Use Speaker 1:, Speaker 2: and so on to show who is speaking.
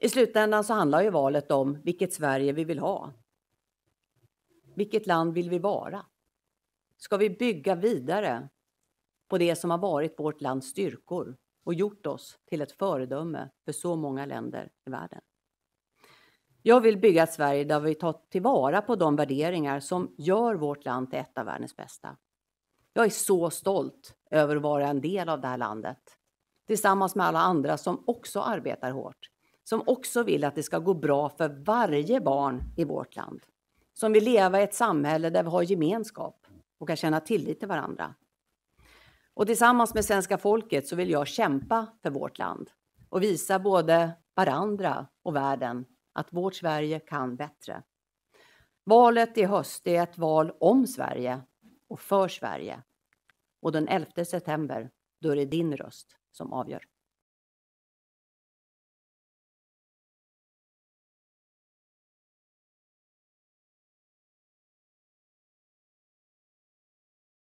Speaker 1: I slutändan så handlar ju valet om vilket Sverige vi vill ha. Vilket land vill vi vara? Ska vi bygga vidare på det som har varit vårt lands styrkor och gjort oss till ett föredöme för så många länder i världen? Jag vill bygga ett Sverige där vi tar tillvara på de värderingar som gör vårt land till ett av världens bästa. Jag är så stolt över att vara en del av det här landet tillsammans med alla andra som också arbetar hårt som också vill att det ska gå bra för varje barn i vårt land. Som vill leva i ett samhälle där vi har gemenskap och kan känna tillit till varandra. Och tillsammans med svenska folket så vill jag kämpa för vårt land och visa både varandra och världen att vårt Sverige kan bättre. Valet i höst är ett val om Sverige och för Sverige. Och den 11 september, då är det din röst som avgör.